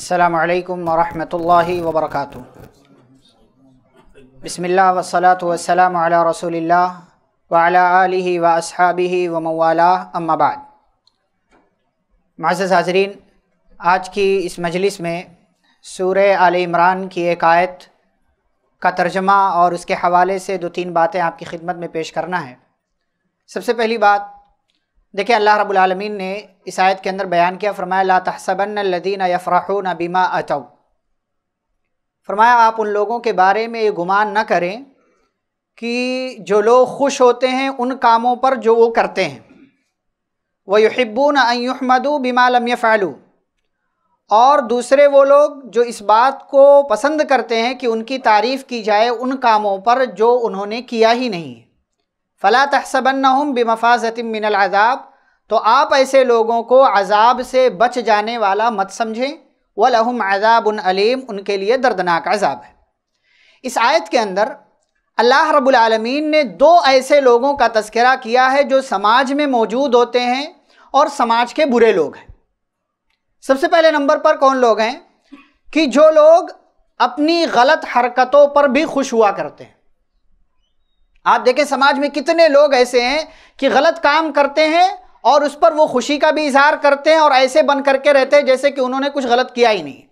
अल्लाम वरहमल वबरक बसमिल्ल वसलात वसलाम रसोल्ला वाला व असहाबी व मवाला अम्माबाद माज़ हाजरीन आज की इस मजलिस में सूर आल इमरान की एक आयत का तर्जमा और उसके हवाले से दो तीन बातें आपकी खिदमत में पेश करना है सबसे पहली बात देखिए अल्लाह रबालमीन ने इस आयत के अंदर बयान किया फरमाया ला तहसबन लदीन न बीमा अतव फरमाया आप उन लोगों के बारे में ये गुमान न करें कि जो लोग खुश होते हैं उन कामों पर जो वो करते हैं व यब्बून अयुहमदू बीमा लम फ़ालू और दूसरे वो लोग जो इस बात को पसंद करते हैं कि उनकी तारीफ़ की जाए उन कामों पर जो उन्होंने किया ही नहीं है फ़ला तहसबन बिमफाजतिम मिनल अज़ाब तो आप ऐसे लोगों को अजाब से बच जाने वाला मत समझें वहम अजाबन अलीम उनके लिए दर्दनाक अजाब है इस आयत के अंदर अल्लाह रब्बुल आलमीन ने दो ऐसे लोगों का तस्करा किया है जो समाज में मौजूद होते हैं और समाज के बुरे लोग हैं सबसे पहले नंबर पर कौन लोग हैं कि जो लोग अपनी गलत हरकतों पर भी खुश हुआ करते हैं आप देखें समाज में कितने लोग ऐसे हैं कि गलत काम करते हैं और उस पर वो खुशी का भी इजहार करते हैं और ऐसे बन करके रहते हैं जैसे कि उन्होंने कुछ गलत किया ही नहीं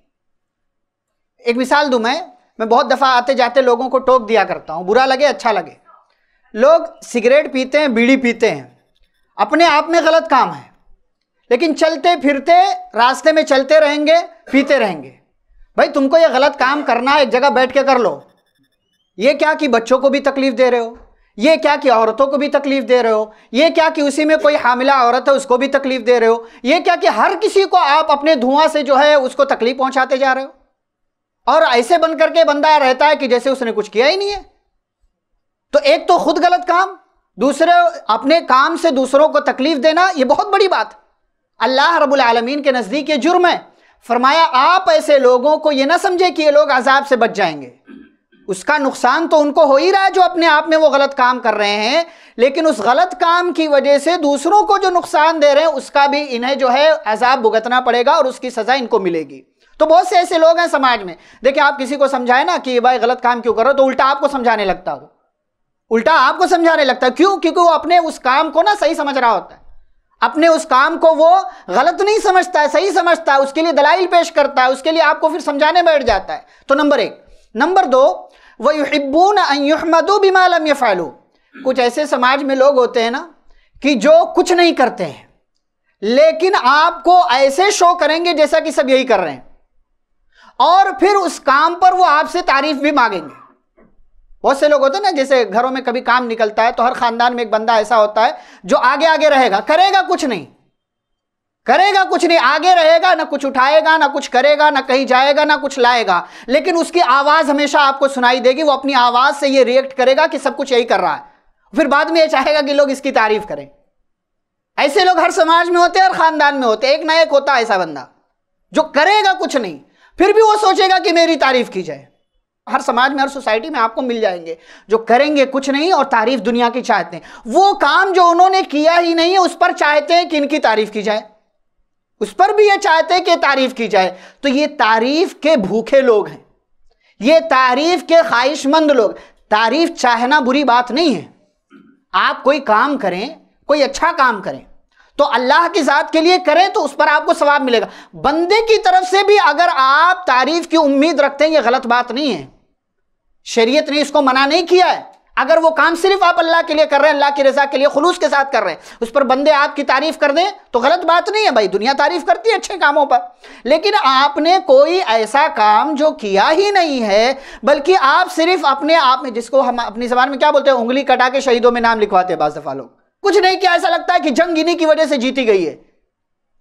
एक मिसाल दूं मैं मैं बहुत दफ़ा आते जाते लोगों को टोक दिया करता हूँ बुरा लगे अच्छा लगे लोग सिगरेट पीते हैं बीड़ी पीते हैं अपने आप में गलत काम है लेकिन चलते फिरते रास्ते में चलते रहेंगे पीते रहेंगे भाई तुमको ये गलत काम करना है एक जगह बैठ के कर लो ये क्या कि बच्चों को भी तकलीफ दे रहे हो ये क्या कि औरतों को भी तकलीफ दे रहे हो ये क्या कि उसी में कोई हामिला औरत है उसको भी तकलीफ दे रहे हो ये क्या कि हर किसी को आप अपने धुआं से जो है उसको तकलीफ पहुंचाते जा रहे हो और ऐसे बन करके बंदा रहता है कि जैसे उसने कुछ किया ही नहीं है तो एक तो खुद गलत काम दूसरे अपने काम से दूसरों को तकलीफ देना यह बहुत बड़ी बात अल्लाह रबुल आलमीन के नज़दीक ये जुर्म है फरमाया आप ऐसे लोगों को ये ना समझे कि ये लोग अजाब से बच जाएंगे उसका नुकसान तो उनको हो ही रहा है जो अपने आप में वो गलत काम कर रहे हैं लेकिन उस गलत काम की वजह से दूसरों को जो नुकसान दे रहे हैं उसका भी इन्हें जो है अजाब भुगतना पड़ेगा और उसकी सज़ा इनको मिलेगी तो बहुत से ऐसे लोग हैं समाज में देखिए आप किसी को समझाए ना कि भाई गलत काम क्यों करो तो उल्टा आपको समझाने लगता हो उल्टा आपको समझाने लगता है क्यों क्योंकि वो अपने उस काम को ना सही समझ रहा होता है अपने उस काम को वो गलत नहीं समझता है सही समझता है उसके लिए दलाइल पेश करता है उसके लिए आपको फिर समझाने बैठ जाता है तो नंबर एक नंबर दो वयुब्बून अयुहमदू बिमालम ये फैलू कुछ ऐसे समाज में लोग होते हैं ना कि जो कुछ नहीं करते हैं लेकिन आपको ऐसे शो करेंगे जैसा कि सब यही कर रहे हैं और फिर उस काम पर वो आपसे तारीफ भी मांगेंगे बहुत से लोग होते हैं ना जैसे घरों में कभी काम निकलता है तो हर खानदान में एक बंदा ऐसा होता है जो आगे आगे रहेगा करेगा कुछ नहीं करेगा कुछ नहीं आगे रहेगा ना कुछ उठाएगा ना कुछ करेगा ना कहीं जाएगा ना कुछ लाएगा लेकिन उसकी आवाज़ हमेशा आपको सुनाई देगी वो अपनी आवाज़ से ये रिएक्ट करेगा कि सब कुछ यही कर रहा है फिर बाद में ये चाहेगा कि लोग इसकी तारीफ करें ऐसे लोग हर समाज में होते हैं और ख़ानदान में होते एक ना एक होता है ऐसा बंदा जो करेगा कुछ नहीं फिर भी वो सोचेगा कि मेरी तारीफ की जाए हर समाज में हर सोसाइटी में आपको मिल जाएंगे जो करेंगे कुछ नहीं और तारीफ दुनिया की चाहते हैं वो काम जो उन्होंने किया ही नहीं है उस पर चाहते हैं कि इनकी तारीफ की जाए उस पर भी ये चाहते हैं कि तारीफ की जाए तो ये तारीफ के भूखे लोग हैं ये तारीफ के ख्वाहिशमंद लोग तारीफ चाहना बुरी बात नहीं है आप कोई काम करें कोई अच्छा काम करें तो अल्लाह की ज़ात के लिए करें तो उस पर आपको सवाब मिलेगा बंदे की तरफ से भी अगर आप तारीफ की उम्मीद रखते हैं ये गलत बात नहीं है शरीयत ने इसको मना नहीं किया है अगर वो काम सिर्फ आप अल्लाह के लिए कर रहे हैं अल्लाह की रजा के लिए खुलूस के साथ कर रहे हैं उस पर बंदे आपकी तारीफ कर दें तो गलत बात नहीं है भाई दुनिया तारीफ करती है अच्छे कामों पर लेकिन आपने कोई ऐसा काम जो किया ही नहीं है बल्कि आप सिर्फ अपने आप में जिसको हम अपनी जबान में क्या बोलते हैं उंगली कटा के शहीदों में नाम लिखवाते हैं बाजफा लोग कुछ नहीं किया ऐसा लगता है कि जंग इन्हीं की वजह से जीती गई है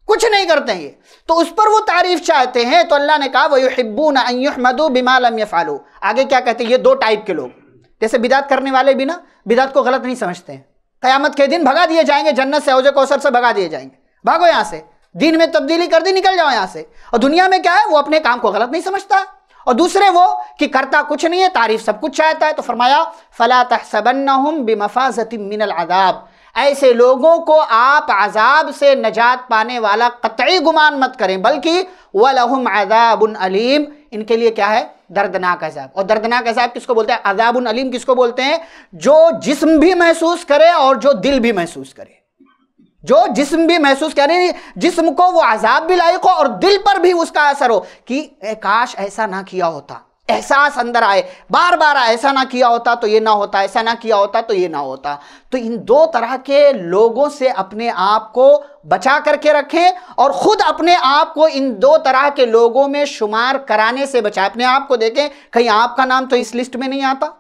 कुछ नहीं करते हैं ये तो उस पर वो तारीफ चाहते हैं तो अल्लाह ने कहा वो हिब्बू ना बिमालम ये फालू आगे क्या कहते हैं ये दो टाइप के लोग जैसे बिदात करने वाले भी ना बिदात को गलत नहीं समझते हैं क़यामत के दिन भगा दिए जाएंगे जन्नत से औज कौसर से भगा दिए जाएंगे भागो यहाँ से दिन में तब्दीली कर दी निकल जाओ यहाँ से और दुनिया में क्या है वो अपने काम को गलत नहीं समझता और दूसरे वो कि करता कुछ नहीं है तारीफ सब कुछ चाहता है तो फरमाया फ़ला तहसबन बेमफाजती मिनल आदाब ऐसे लोगों को आप आज़ाब से नजात पाने वाला कतई गुमान मत करें बल्कि वलहम आदाबन अलीम इनके लिए क्या है दर्दनाक अजाब और दर्दनाक अजाब किसको बोलते हैं अजाबुल अलीम किसको बोलते हैं जो जिस्म भी महसूस करे और जो दिल भी महसूस करे जो जिस्म भी महसूस करे जिस्म को वो अजाब भी लायक हो और दिल पर भी उसका असर हो कि काश ऐसा ना किया होता एहसास अंदर आए बार बार ऐसा ना किया होता तो ये ना होता ऐसा ना किया होता तो ये ना होता तो इन दो तरह के लोगों से अपने आप को बचा करके रखें और ख़ुद अपने आप को इन दो तरह के लोगों में शुमार कराने से बचाएं अपने आप को देखें कहीं आपका नाम तो इस लिस्ट में नहीं आता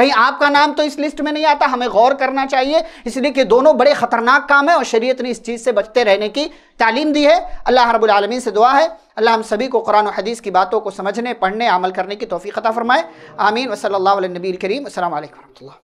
कहीं आपका नाम तो इस लिस्ट में नहीं आता हमें गौर करना चाहिए इसलिए कि दोनों बड़े खतरनाक काम है और शरीयत ने इस चीज़ से बचते रहने की तालीम दी है अल्लाह हरबुल आलमी से दुआ है अल्लाह हम सभी को कुरान और हदीस की बातों को समझने पढ़ने अमल करने की तोफ़ी अता फ़रमाए आमीन वसल नबी करीम असल वरहमल